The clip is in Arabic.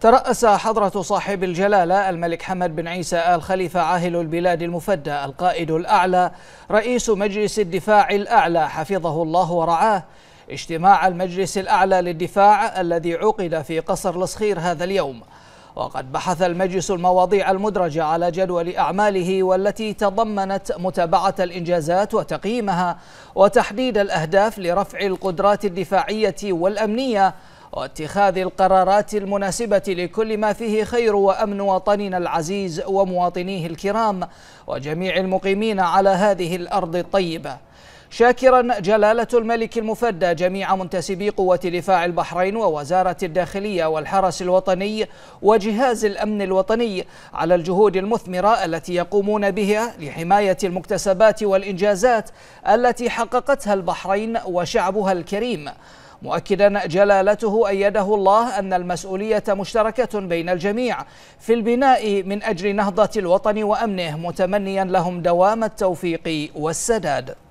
ترأس حضرة صاحب الجلالة الملك حمد بن عيسى آل خليفة عاهل البلاد المفدى القائد الأعلى رئيس مجلس الدفاع الأعلى حفظه الله ورعاه اجتماع المجلس الأعلى للدفاع الذي عقد في قصر لصخير هذا اليوم وقد بحث المجلس المواضيع المدرجة على جدول أعماله والتي تضمنت متابعة الإنجازات وتقييمها وتحديد الأهداف لرفع القدرات الدفاعية والأمنية واتخاذ القرارات المناسبة لكل ما فيه خير وأمن وطننا العزيز ومواطنيه الكرام وجميع المقيمين على هذه الأرض الطيبة شاكرا جلالة الملك المفدى جميع منتسبي قوة دفاع البحرين ووزارة الداخلية والحرس الوطني وجهاز الأمن الوطني على الجهود المثمرة التي يقومون بها لحماية المكتسبات والإنجازات التي حققتها البحرين وشعبها الكريم مؤكدا جلالته أيده الله أن المسؤولية مشتركة بين الجميع في البناء من أجل نهضة الوطن وأمنه متمنيا لهم دوام التوفيق والسداد